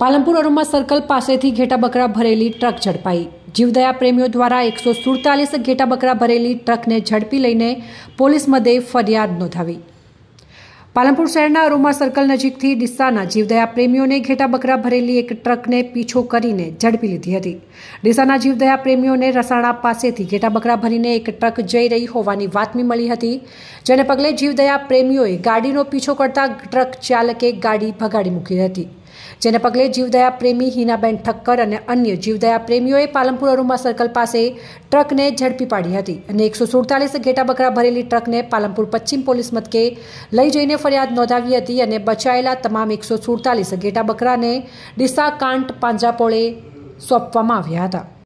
Palanpur અરુમા circle પાસેથી ઘેટા બકરા ભરેલી ટ્રક ઝડપાઈ જીવદયા પ્રેમીઓ દ્વારા એકસો સુડતાલીસ ઘેટા બકરા ભરેલી ટ્રકને ઝડપી લઈને પોલીસ મધ્યે ફરિયાદ નોંધાવી પાલનપુર શહેરના અરોમા સર્કલ નજીકથી ડીસાના જીવદયા પ્રેમીઓને ઘેટા બકરા ભરેલી એક ટ્રકને પીછો કરીને ઝડપી લીધી હતી ડીસાના જીવદયા પ્રેમીઓને રસાણા પાસેથી ઘેટા બકરા ભરીને એક ટ્રક જઈ રહી હોવાની વાતમી મળી હતી જેને પગલે જીવદયા પ્રેમીઓએ ગાડીનો પીછો કરતા ટ્રક ચાલકે ગાડી ભગાડી મૂકી હતી જેને પગલે જીવદયા પ્રેમી હિનાબેન ઠક્કર અને અન્ય જીવદયા પ્રેમીઓએ પાલનપુર અરુમા સર્કલ પાસે ટ્રકને ઝડપી પાડી હતી અને એકસો સુડતાલીસ ઘેટા બકરા ભરેલી ટ્રકને પાલનપુર પશ્ચિમ પોલીસ મથકે લઈ જઈને ફરિયાદ નોંધાવી હતી અને બચાયેલા તમામ એકસો સુડતાલીસ ઘેટા બકરાને ડીસા કાંટ પાંજાપોળે સોંપવામાં આવ્યા હતા